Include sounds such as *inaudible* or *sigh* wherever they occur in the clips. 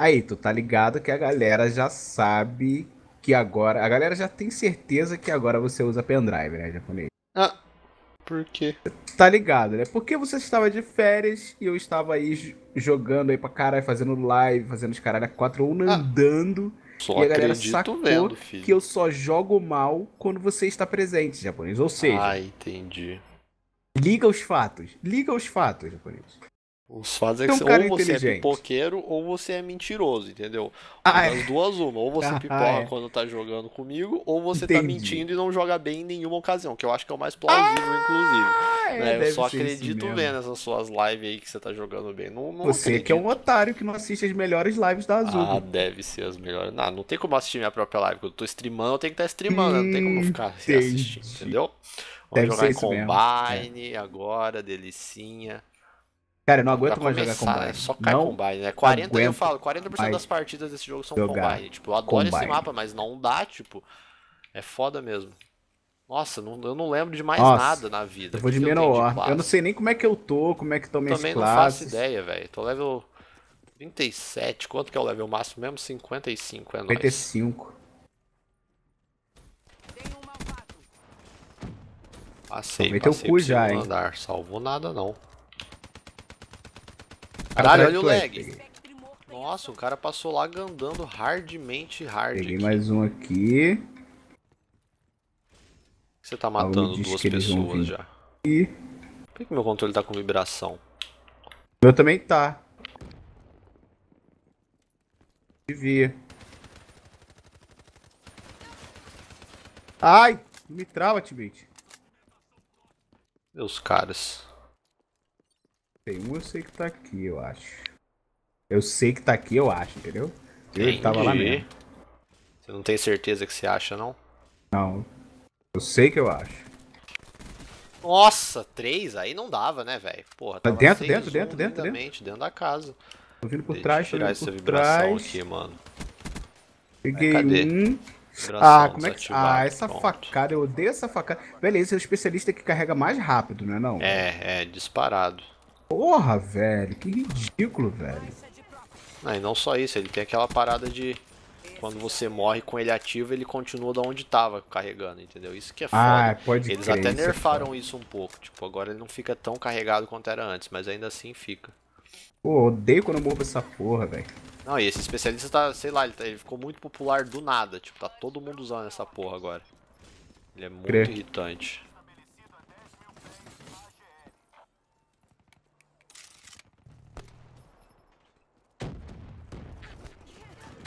Aí, tu tá ligado que a galera já sabe que agora. A galera já tem certeza que agora você usa pendrive, né, japonês? Ah, por quê? Tá ligado, né? Porque você estava de férias e eu estava aí jogando aí pra caralho, fazendo live, fazendo os caralho a quatro, ou ah, andando. Só e a galera sacou vendo, que eu só jogo mal quando você está presente, japonês. Ou seja. Ah, entendi. Liga os fatos. Liga os fatos, japonês. Os fatos é que um você, ou você é pipoqueiro ou você é mentiroso, entendeu? Ah, é. As duas uma. Ou você ah, pipoca é. quando tá jogando comigo, ou você tá Entendi. tá mentindo e não joga bem em nenhuma ocasião, que eu acho que é o mais plausível, ah, inclusive. É, né? Eu só acredito vendo essas suas lives aí que você tá jogando bem. Não, não você acredito. que é um otário que não assiste as melhores lives da Azul. Ah, deve ser as melhores. Não, não tem como assistir minha própria live. Quando eu tô streamando, eu tenho que estar tá streamando, hum, não tem como ficar assistindo, entendeu? Vamos deve jogar em Combine mesmo. agora, delicinha. Cara, eu não aguento mais jogar combine. É só cai com combine, né? 40, eu falo, 40% das partidas desse jogo são combine. Tipo, eu adoro combine. esse mapa, mas não dá, tipo. É foda mesmo. Nossa, não, eu não lembro de mais Nossa, nada na vida. Eu vou de Menor. Eu, eu não sei nem como é que eu tô, como é que tô minhas Também classes. Também não faço ideia, velho. Tô level 37. Quanto que é o level máximo mesmo? 55, é nóis. 55. Passei, Tomei passei teu cu já, hein? andar. Salvou nada, não. Caralho, olha o lag. Nossa, o cara passou lá gandando hardmente hard. Peguei aqui. mais um aqui. Você tá matando duas pessoas já. E... Por que, meu controle tá com vibração? Meu também tá. Devia. Ai, me trava, Tibete. Meus caras. Tem um eu sei que tá aqui, eu acho. Eu sei que tá aqui, eu acho, entendeu? Entendi. Eu tava lá mesmo. Você não tem certeza que você acha, não? Não. Eu sei que eu acho. Nossa, três? Aí não dava, né, velho? Porra, tá dentro, dentro, dentro, dentro, dentro. Dentro da casa. Tô vindo por trás, tirar essa vibração trás. aqui, mano. Peguei Cadê? um. ah, como é que... Ah, essa Pronto. facada, eu odeio essa facada. Velho, esse é o especialista que carrega mais rápido, não é não? É, é, disparado. Porra, velho, que ridículo, velho. Não, e não só isso, ele tem aquela parada de quando você morre com ele ativo, ele continua da onde tava carregando, entendeu? Isso que é ah, foda. Ah, pode Eles crer, até é nerfaram isso, isso um pouco, tipo, agora ele não fica tão carregado quanto era antes, mas ainda assim fica. Pô, odeio quando eu morro essa porra, velho. Não, e esse especialista tá, sei lá, ele, tá, ele, ficou muito popular do nada, tipo, tá todo mundo usando essa porra agora. Ele é muito Crê. irritante.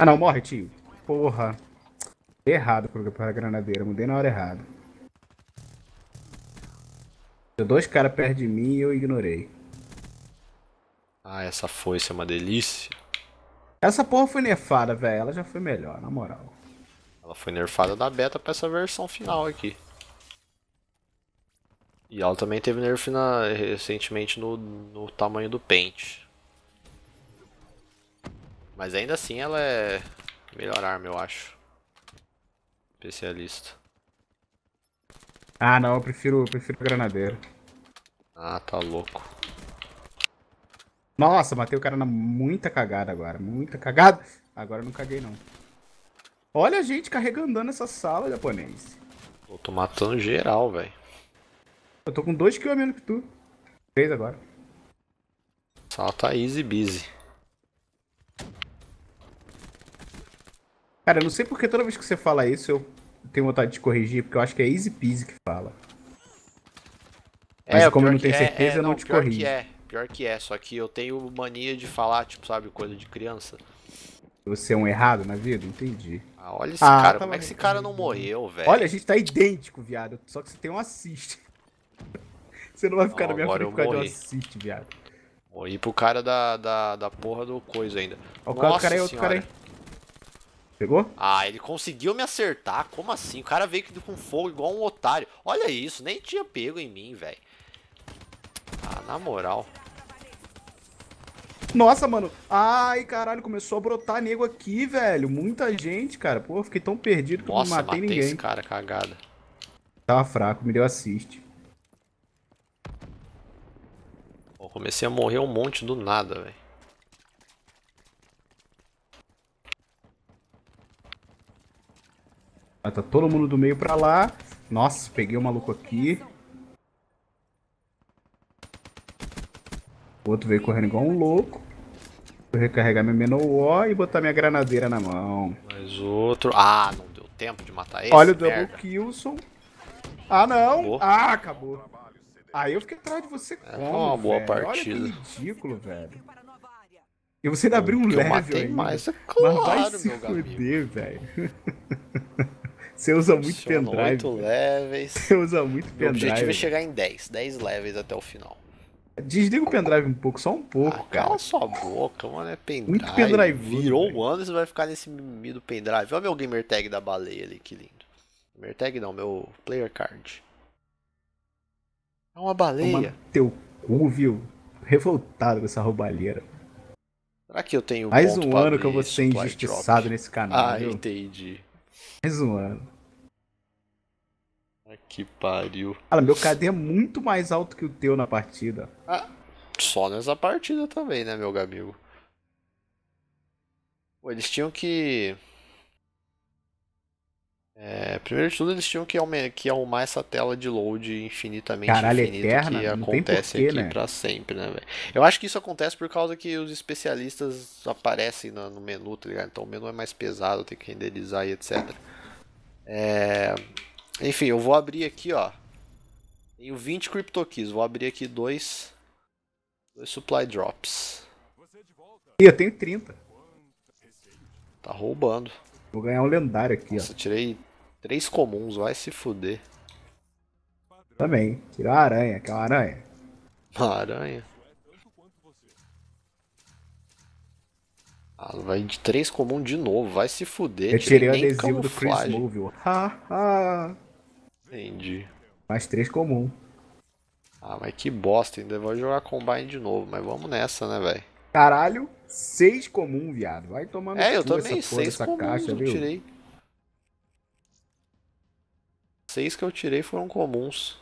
Ah não, morre, tio. Porra. Errado pra granadeira, mudei na hora errada. Deu dois caras perto de mim e eu ignorei. Ah, essa foice é uma delícia. Essa porra foi nerfada, velho. Ela já foi melhor, na moral. Ela foi nerfada da beta pra essa versão final aqui. E ela também teve nerf na, recentemente no, no tamanho do pente. Mas ainda assim ela é melhor arma, eu acho. Especialista. Ah, não, eu prefiro, eu prefiro granadeira. Ah, tá louco. Nossa, matei o cara na muita cagada agora. Muita cagada. Agora eu não caguei, não. Olha a gente carregando essa sala, japonês. Eu tô matando geral, velho. Eu tô com 2 kills a menos que tu. 3 agora. A sala tá easy busy. Cara, eu não sei porque toda vez que você fala isso eu tenho vontade de corrigir, porque eu acho que é Easy Peasy que fala. Mas é, como eu não tenho é, certeza, é, é, eu não, te corrijo. Que é, pior que é, só que eu tenho mania de falar, tipo, sabe, coisa de criança. Você é um errado na vida? Entendi. Ah, olha esse ah, cara, tá como é que esse cara não morreu, velho? Olha, a gente tá idêntico, viado, só que você tem um assist. *laughs* você não vai ficar não, na minha frente por causa de um assist, viado. Morri pro cara da, da, da porra do coisa ainda. Ó, o cara, é Nossa cara aí, outro cara aí. Pegou? Ah, ele conseguiu me acertar. Como assim? O cara veio com fogo igual um otário. Olha isso, nem tinha pego em mim, velho. Ah, na moral. Nossa, mano. Ai, caralho, começou a brotar nego aqui, velho. Muita gente, cara. Pô, fiquei tão perdido que Nossa, não matei, matei ninguém. esse cara, cagada. Tava fraco, me deu assist. Pô, comecei a morrer um monte do nada, velho. Mas ah, tá todo mundo do meio pra lá. Nossa, peguei o um maluco aqui. O outro veio correndo igual um louco. Vou recarregar meu menor e botar minha granadeira na mão. mas outro. Ah, não deu tempo de matar esse. Olha o double Killson. Ah, não. Acabou. Ah, acabou. Aí ah, eu fiquei atrás de você. É como, uma boa velho? partida. Olha que ridículo, velho. E você ainda abriu um level. Eu matei ainda. mais, é claro, Mas vai se meu fuder, velho. *laughs* Você usa muito pendrive. 8 levels. Você usa muito pendrive. O objetivo é chegar em 10, 10 levels até o final. Desliga o pendrive um pouco, só um pouco, ah, cara. Cala sua boca, mano. É pendrive. Muito pendrive. Virou um ano e você vai ficar nesse mimimi do pendrive. Olha meu gamer tag da baleia ali, que lindo. Gamer tag não, meu player card. É uma baleia. Toma teu cu, viu? Revoltado com essa roubalheira. Será que eu tenho Mais um ano que eu vou ser injustiçado nesse canal. Ah, viu? entendi. Mais um ano. Que pariu. Cara, meu KD é muito mais alto que o teu na partida. Ah, só nessa partida também, né, meu amigo? Pô, eles tinham que é, primeiro de tudo, eles tinham que, que, arrumar essa tela de load infinitamente Caralho, infinito eterna, que acontece porquê, aqui né? pra sempre, né, velho? Eu acho que isso acontece por causa que os especialistas aparecem no, no, menu, tá ligado? Então o menu é mais pesado, tem que renderizar e etc. É... Enfim, eu vou abrir aqui, ó. Tenho 20 CryptoKeys, vou abrir aqui dois, dois supply drops. E eu tenho 30. Tá roubando. Vou ganhar um lendário aqui, Nossa, ó. tirei Três comuns, vai se fuder. Também. Tirou a aranha, que é uma aranha. Uma aranha? Ah, vai de três comum de novo, vai se fuder. Eu tirei o adesivo do Chris Movie. Ha, ha. Entendi. Mais três comum. Ah, mas que bosta, ainda vou jogar Combine de novo, mas vamos nessa, né, velho? Caralho, seis comum, viado. Vai tomar É, eu também seis comum, caixa, eu tirei. 6 que eu tirei foram comuns.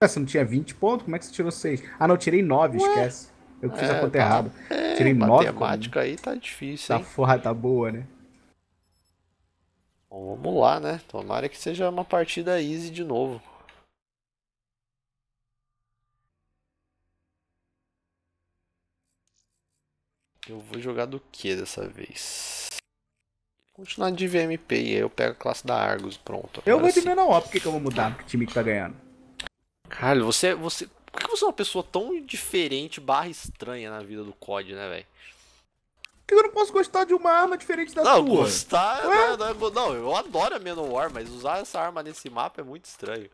É, você não tinha 20 pontos? Como é que você tirou 6? Ah, não, eu tirei 9, esquece. Eu fiz é, a conta tá... errada. É, tirei 9. Matemática como... aí tá difícil, tá hein? Tá forra, tá boa, né? Bom, vamos lá, né? Tomara que seja uma partida easy de novo. Eu vou jogar do que dessa vez? continuar de VMP e aí eu pego a classe da Argus pronto. Eu vou de assim. Menor, por que, eu vou mudar pro time que tá ganhando? Caralho, você, você. Por que você é uma pessoa tão diferente barra estranha na vida do COD, né, velho? Por que eu não posso gostar de uma arma diferente da não, sua? Gostar, não, é não, não, eu adoro a Menor, mas usar essa arma nesse mapa é muito estranho.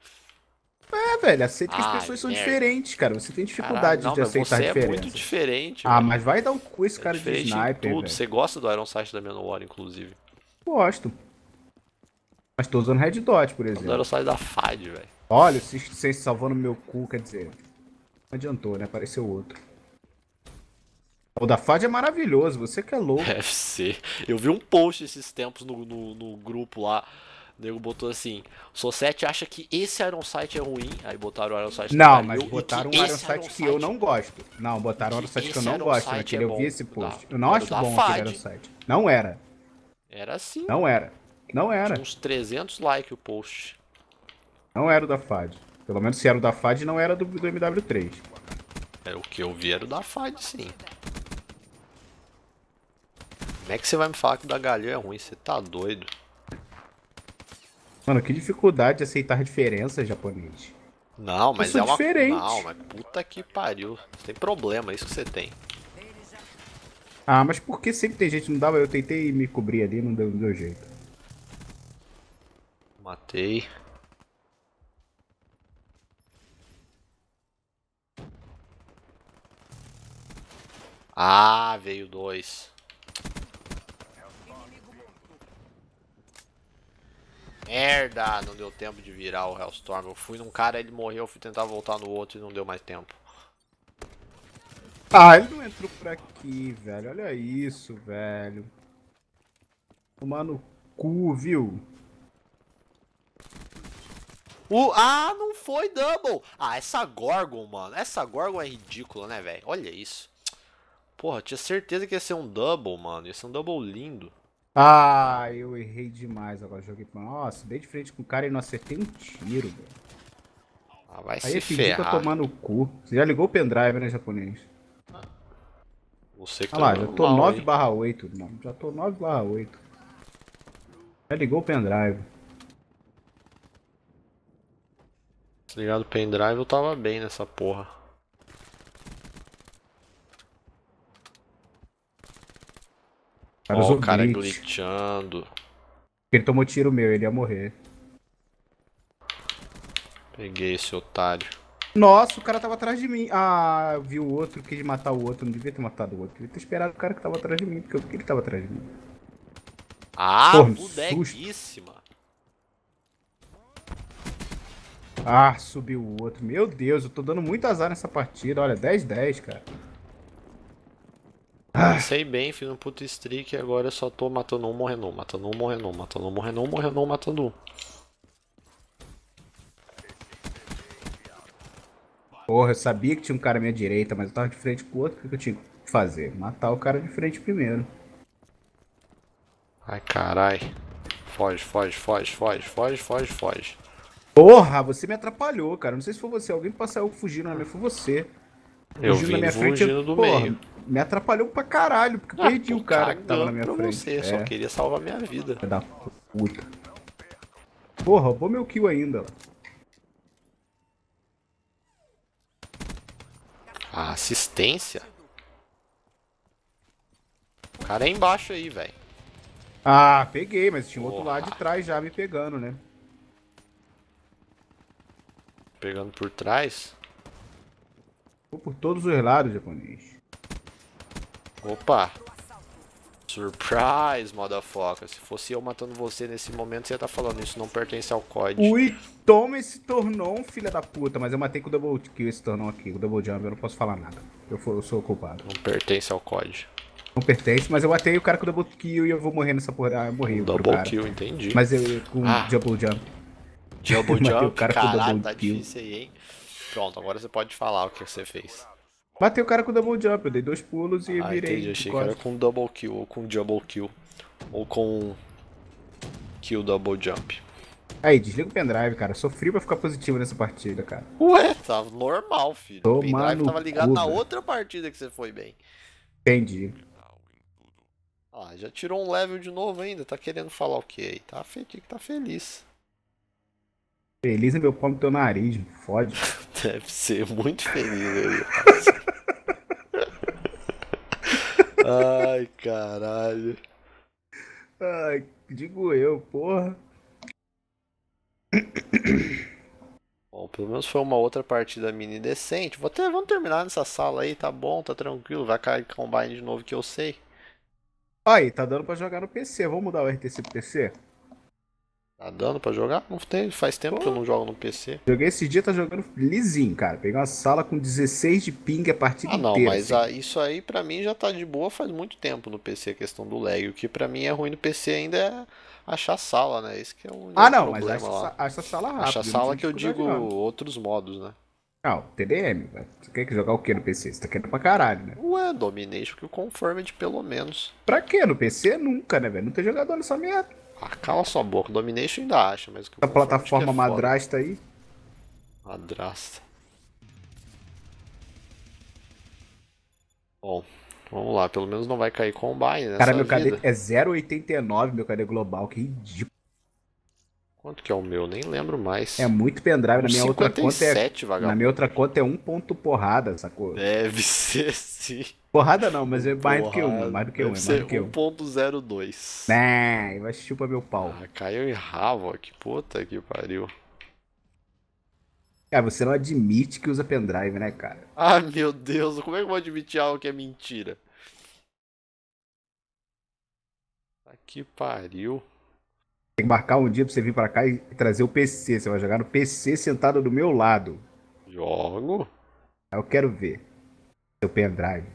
É, velho, aceita que as ah, pessoas são diferentes, cara. Você tem dificuldade Caralho, não, de aceitar você diferença. é muito diferente. Ah, mas vai dar um cu esse é cara de sniper, tudo. Velho. Você gosta do Iron Sight da Menor, inclusive. Gosto. Mas tô usando Red Dot, por exemplo. Agora eu da FAD, velho. Olha, vocês, salvando salvando meu cu, quer dizer. Não adiantou, né? Apareceu outro. O da FAD é maravilhoso, você que é louco. FC. *laughs* Eu vi um post esses tempos no, no, no grupo lá. O nego botou assim: sou 7 acha que esse Iron é ruim. Aí botaram o Iron Sight Não, mas botaram um Iron que eu não gosto. Não, botaram o Iron que eu não gosto. Naquele né? é eu vi esse tá. post. Da, eu não acho bom aquele Iron Não era. Era assim. Não era. Não era. Tinha uns 300 likes o post. Não era o da FAD. Pelo menos se era o da FAD, não era do, do MW3. É, o que eu vi era o da FAD, sim. Como é que você vai me falar que o da Galil é ruim? Você tá doido. Mano, que dificuldade de aceitar diferenças, japonês. Não, mas é uma... diferente. Não, mas puta que pariu. Você tem problema, é isso que você tem. Ah, mas por que sempre tem gente que não dava? Eu tentei me cobrir ali, não deu, não deu jeito. Matei. Ah, veio dois. Merda, não deu tempo de virar o Hellstorm. Eu fui num cara, ele morreu, eu fui tentar voltar no outro e não deu mais tempo. Ah, ele não entrou por aqui, velho. Olha isso, velho. Tomar no cu, viu? O... Ah, não foi double! Ah, essa Gorgon, mano. Essa Gorgon é ridícula, né, velho? Olha isso. Porra, tinha certeza que ia ser um double, mano. Ia ser um double lindo. Ah, eu errei demais agora. Joguei pra... Nossa, dei de frente com o cara e não acertei um tiro, velho. Ah, vai Aí se ferrar. Aí tomar no cu. Você já ligou o pendrive, né, japonês? Você que ah tá lá, já tô 9 barra 8, mano. Já tô 9 barra 8. Já ligou o pendrive. Desligado o pendrive eu tava bem nessa porra. Cara, Ó, o cara glitch. glitchando. Ele tomou tiro meu, ele ia morrer. Peguei esse otário. Nossa, o cara tava atrás de mim. Ah, vi o outro, quis matar o outro. Não devia ter matado o outro. Devia ter esperado o cara que tava atrás de mim, porque eu vi que ele tava atrás de mim. Ah, Porra, bonequíssima. Ah, subiu o outro. Meu Deus, eu tô dando muito azar nessa partida. Olha, 10-10, cara. Ah. Sei bem, fiz um puto streak e agora eu só tô matando um, morrendo um, matando um, morrendo um, matando um, morrendo um, morrendo um, matando um. Porra, eu sabia que tinha um cara à minha direita, mas eu tava de frente pro outro. O que eu tinha que fazer? Matar o cara de frente primeiro. Ai, carai. Foge, foge, foge, foge, foge, foge, foge. Porra, você me atrapalhou, cara. Não sei se foi você. Alguém passou eu fugindo na minha. Foi você. Fugindo eu vi na minha frente, eu, do porra, meio. Me atrapalhou pra caralho, porque ah, perdi o cara que tava na minha frente. Você, é. só queria salvar minha vida. Da puta. Porra, roubou meu kill ainda. A assistência? O cara é embaixo aí, velho. Ah, peguei, mas tinha Porra. outro lado de trás já me pegando, né? Pegando por trás? Vou por todos os lados, japonês. Opa! Surprise, motherfucker. Se fosse eu matando você nesse momento, você ia estar tá falando isso não pertence ao código. Ui, toma esse tornão, filha da puta. Mas eu matei com o double kill esse tornão aqui. O double jump, eu não posso falar nada. Eu, for, eu sou o culpado. Não pertence ao código. Não pertence, mas eu matei o cara com o double kill e eu vou morrer nessa porra. Ah, eu morri. Um double cara. kill, entendi. Mas eu com ah. double jump. Double *laughs* jump? o cara Caralho, com double tá kill. difícil aí, hein? Pronto, agora você pode falar o que você fez. Matei o cara com double jump, eu dei dois pulos e ah, virei. Entendi, achei que era com double kill, ou com double kill, ou com kill double jump. Aí, desliga o pendrive, cara. Sofri pra ficar positivo nessa partida, cara. Ué, tava tá normal, filho. o pendrive tava ligado na outra partida que você foi bem. Entendi. Ah, já tirou um level de novo ainda, tá querendo falar o quê aí? Tá, tá feliz. Feliz é meu pão no teu nariz, fode. *laughs* Deve ser muito feliz aí. *laughs* Ai, caralho. Ai, digo eu, porra. Bom, pelo menos foi uma outra partida mini decente. Vou ter, vamos terminar nessa sala aí, tá bom, tá tranquilo. Vai cair Combine de novo que eu sei. Aí, tá dando pra jogar no PC. Vamos mudar o RTC pro PC? Tá dando pra jogar? Não tem, faz tempo Pô. que eu não jogo no PC. Joguei esse dia, tá jogando lisinho, cara. Peguei uma sala com 16 de ping a partir de inteira. Ah, não, mas assim. a, isso aí pra mim já tá de boa faz muito tempo no PC, a questão do lag. O que pra mim é ruim no PC ainda é achar sala, né? Isso que é um Ah, não, mas acha, lá. acha sala rápido. Achar sala que eu digo não. outros modos, né? Ah, o TDM, velho. Você quer jogar o que no PC? Você tá querendo pra caralho, né? Ué, Domination que o Conformed, pelo menos. Pra quê? no PC? Nunca, né, velho? Não tem jogador nessa merda. Ah, cala sua boca, Domination ainda acha, mas... A plataforma é madrasta aí? Madrasta. Bom, vamos lá, pelo menos não vai cair combine, né? Cara, meu vida. KD é 0,89, meu KD global, que ridículo. Quanto que é o meu? Nem lembro mais. É muito pendrive. Na minha 57, outra conta é. Vagabundo. Na minha outra conta é um ponto porrada, sacou? Deve *laughs* ser sim. Porrada não, mas é mais Porrada, do que uma, mais do que uma, mais do que uma. 1.02. Né, vai chupa meu pau. Ah, caiu em Havok, puta que pariu. Cara, você não admite que usa pendrive, né, cara? Ah, meu Deus, como é que eu vou admitir algo que é mentira? Ah, que pariu. Tem que marcar um dia pra você vir pra cá e trazer o PC. Você vai jogar no PC sentado do meu lado. Jogo? Eu quero ver. Seu pendrive.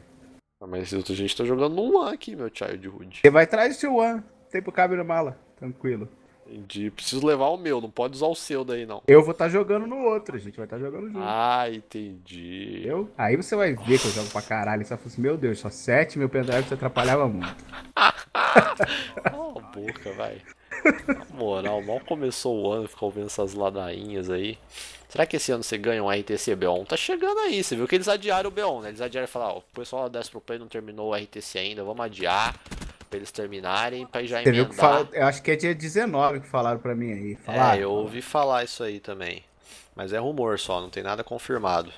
Ah, mas a gente tá jogando um One aqui, meu Childhood. Você vai atrás do seu One. Tempo cabe na mala. Tranquilo. Entendi. Preciso levar o meu, não pode usar o seu daí, não. Eu vou estar tá jogando no outro, a gente vai estar tá jogando junto. Ah, entendi. Entendeu? Aí você vai ver que eu jogo pra caralho. Você vai falar assim, meu Deus, só 7 mil pendrive você atrapalhava muito. *laughs* Cala a boca, vai. Na moral, mal começou o ano, ficou ouvindo essas ladainhas aí. Será que esse ano você ganha um RTC B1? Tá chegando aí, você viu que eles adiaram o B1, né? Eles adiaram e falaram, ó, o pessoal da Pro Play não terminou o RTC ainda, vamos adiar pra eles terminarem pra já Você emendar. Fala, eu acho que é dia 19 que falaram pra mim aí. É, falaram. É, eu ouvi falar isso aí também. Mas é rumor só, não tem nada confirmado.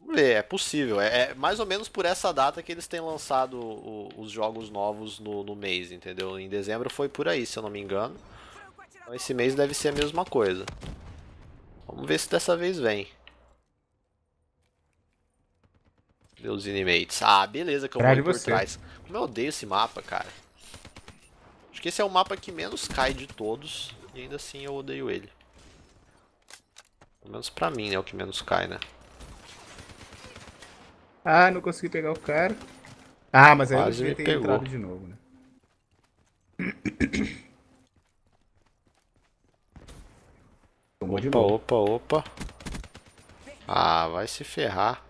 Vamos ver, é possível. É, é mais ou menos por essa data que eles têm lançado o, os jogos novos no, no mês, entendeu? Em dezembro foi por aí, se eu não me engano. Então esse mês deve ser a mesma coisa. Vamos ver se dessa vez vem. os inimigos? Ah, beleza, que eu morri vou por trás. Como eu odeio esse mapa, cara. Acho que esse é o mapa que menos cai de todos. E ainda assim eu odeio ele. Pelo menos pra mim, né? É o que menos cai, né? Ah, não consegui pegar o cara. Ah, mas aí Quase eu devia ter entrado de novo, né? *coughs* opa, opa, opa. Ah, vai se ferrar.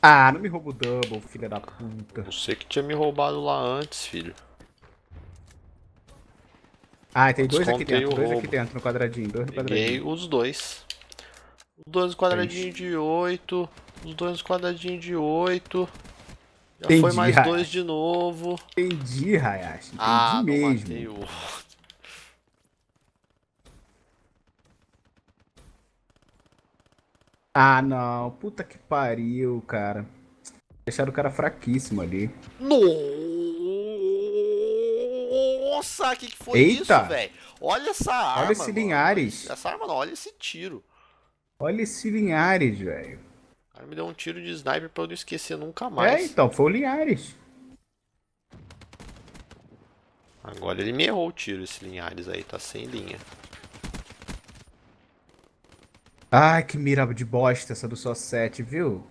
Ah, não me rouba o Double, filha da puta. Você que tinha me roubado lá antes, filho. Ah, tem dois aqui dentro, dois aqui dentro no quadradinho, dois no quadradinho. Peguei os dois. Os dois no quadradinho de 8, os dois no quadradinho de 8. Já Entendi, foi mais Hayashi. dois de novo. Entendi, Hayashi. Entendi ah, mesmo. Não matei o... Ah, não. Puta que pariu, cara. Deixaram o cara fraquíssimo ali. Nossa, o que, que foi Eita. isso, velho? Olha essa arma. Olha esse mano. Linhares. Essa arma não, olha esse tiro. Olha esse Linhares, velho. O cara me deu um tiro de sniper pra eu não esquecer nunca mais. É, então, foi o Linhares. Agora ele me errou o tiro, esse Linhares aí, tá sem linha. Ai, que mira de bosta essa do só 7, viu?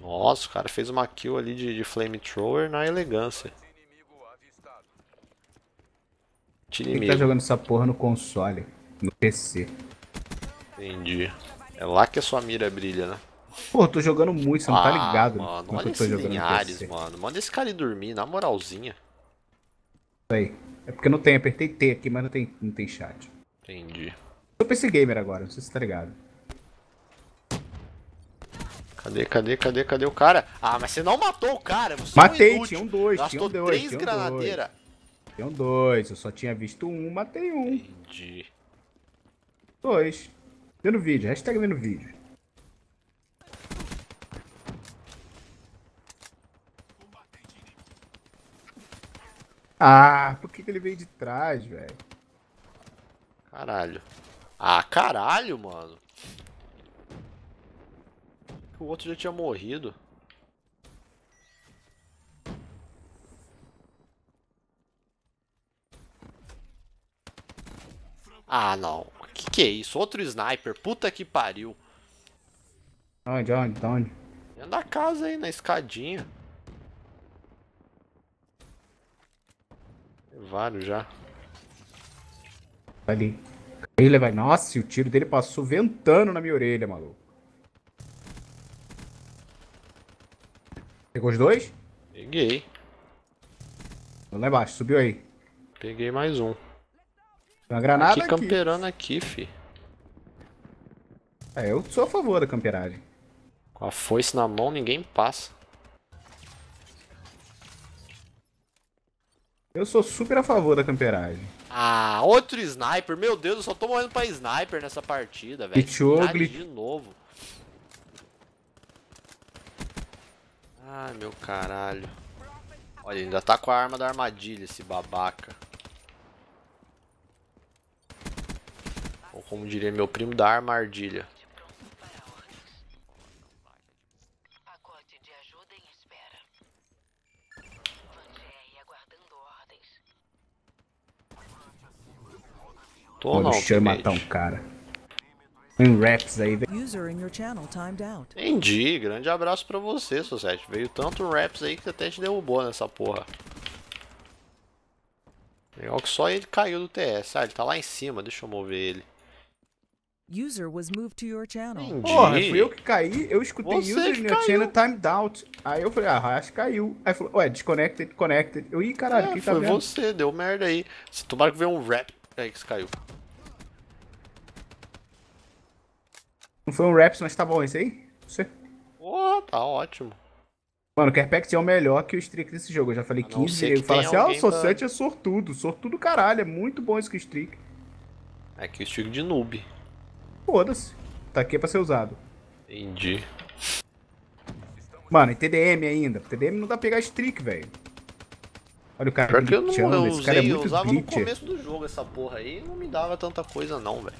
Nossa, o cara fez uma kill ali de, de flamethrower na elegância. Tira tá inimigo. tá jogando essa porra no console, no PC. Entendi. É lá que a sua mira brilha, né? Pô, eu tô jogando muito, você ah, não tá ah, ligado. Mano, olha eu tô jogando Linhares, mano. Manda esse cara ir dormir, na moralzinha. Isso aí. É porque não tem, apertei T aqui, mas não tem, não tem chat. Entendi. Tô PC Gamer agora, não sei se você tá ligado. Cadê, cadê, cadê, cadê o cara? Ah, mas você não matou o cara, você Matei, é um tinha um dois, Gastou tinha um dois. três granadeiras. Um tinha um dois, eu só tinha visto um, matei um. Entendi. Dois. Vendo vídeo, hashtag vendo vídeo. Ah, por que, que ele veio de trás, velho? Caralho. Ah, caralho, mano. O outro já tinha morrido. Ah, não. Que que é isso? Outro sniper. Puta que pariu. Onde, onde, tá onde? É na casa aí, na escadinha. vários já. Ali. Ele vai, nossa, o tiro dele passou ventando na minha orelha, maluco. Pegou os dois? Peguei. Então lá embaixo, subiu aí. Peguei mais um. Tem uma granada aqui. camperando aqui, aqui fi. É, eu sou a favor da camperagem. Com a foice na mão, ninguém passa. Eu sou super a favor da camperagem. Ah, outro sniper. Meu Deus, eu só tô morrendo pra sniper nessa partida, velho. De novo. Ai, meu caralho. Olha, ainda tá com a arma da armadilha, esse babaca. Ou como diria meu primo, da armadilha. Tô Mano, não. matar um cara. Em raps aí, Entendi, grande abraço pra você, Sucete. Veio tanto raps aí que até te derrubou nessa porra. Legal que só ele caiu do TS. Ah, ele tá lá em cima, deixa eu mover ele. User was moved to your channel. Porra, fui eu que caí, eu escutei Você user in your channel timed out. Aí eu falei, ah, acho que caiu. Aí falou, ué, disconnected, connected. Eu, ih, caralho, é, que tá foi você, deu merda aí. Se tomara que veio um rap que é, caiu. Não foi um Raps, mas tá bom esse aí? Você? Oh, tá ótimo. Mano, o Kerpact é o melhor que o Streak nesse jogo. Eu já falei 15 e eu falo assim, ah, o Society pra... é sortudo. Sortudo caralho, é muito bom esse Streak. É que o Streak de noob. Foda-se. Tá aqui é pra ser usado. Entendi. Mano, e TDM ainda. TDM não dá pra pegar Streak, velho. Olha o cara Pior que eu não eu esse usei, cara é muito eu usava no começo do jogo essa porra aí não me dava tanta coisa não, velho.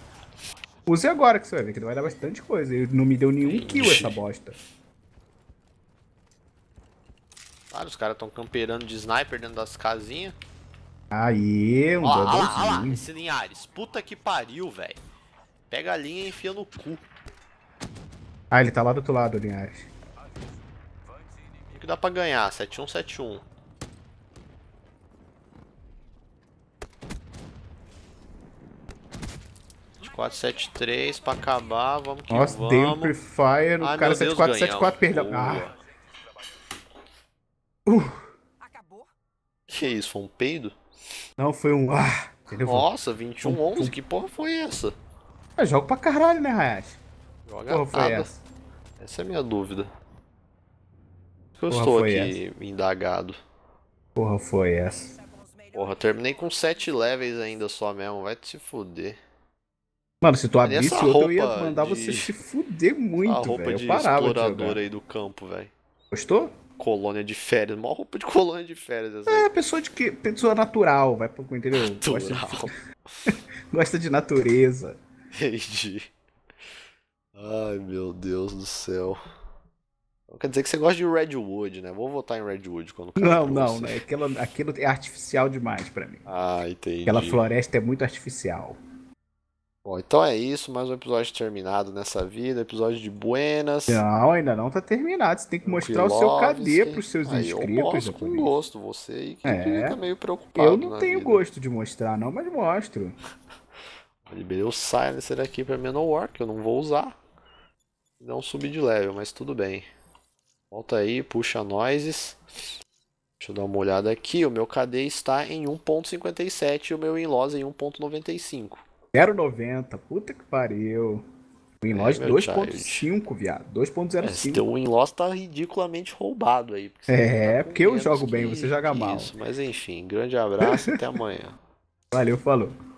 Use agora que você vai ver que vai dar bastante coisa. Ele não me deu nenhum Ixi. kill essa bosta. Cara, os caras estão camperando de sniper dentro das casinhas. Aí, um ó, ó lá, ó lá, esse Linhares. Puta que pariu, velho. Pega a linha e enfia no cu. Ah, ele tá lá do outro lado, Linhares. O que dá pra ganhar? 7171. 473 pra acabar, vamos que Nossa, vamos. Nossa, dei fire o Ai, ah, cara 7474, perdeu. Ah. Uh. Acabou? Que isso, foi um peido? Não, foi um ah. Nossa, 21 um, 11, um. que porra foi essa? Eu ah, jogo pra caralho, né, Hayashi? Joga porra foi essa? Essa é a minha dúvida. Que eu porra estou aqui essa? indagado. Porra foi essa? É porra, terminei com 7 levels ainda só mesmo, vai te se fuder. Mano, se tu abrisse outro, eu ia mandar de... você se fuder muito, velho. A roupa véio. de parava explorador aí do campo, velho. Gostou? Colônia de férias, maior roupa de *laughs* colônia de férias. Essa é, aí. pessoa de que. Pessoa natural, vai pro. Entendeu? Natural. *laughs* Gosta de, *laughs* Gosta de natureza. Entendi. Ai, meu Deus do céu. Quer dizer que você gosta de Redwood, né? Vou votar em Redwood quando Não, não, né? Aquilo, aquilo é artificial demais para mim. Ah, entendi. Aquela floresta é muito artificial. Bom, então é isso, mais um episódio terminado nessa vida, episódio de buenas. Não, ainda não tá terminado, você tem que mostrar o seu cadê pros seus aí inscritos. Eu com gosto, você aí que é. fica meio preocupado Eu não tenho vida. gosto de mostrar não, mas mostro. eu liberei o Silencer aqui pra Menowar, que eu não vou usar. não subi de level, mas tudo bem. Volta aí, puxa noises. Deixa eu dar uma olhada aqui, o meu KD está em 1.57 e o meu in-laws em 1.95. 0,90. Puta que pariu. Winloss é 2.5, viado. 2.05. É, esse teu Winloss tá ridiculamente roubado aí. Porque é, tá porque eu jogo que, bem, você joga mal. Isso, mas enfim, grande abraço, até amanhã. *laughs* Valeu, falou.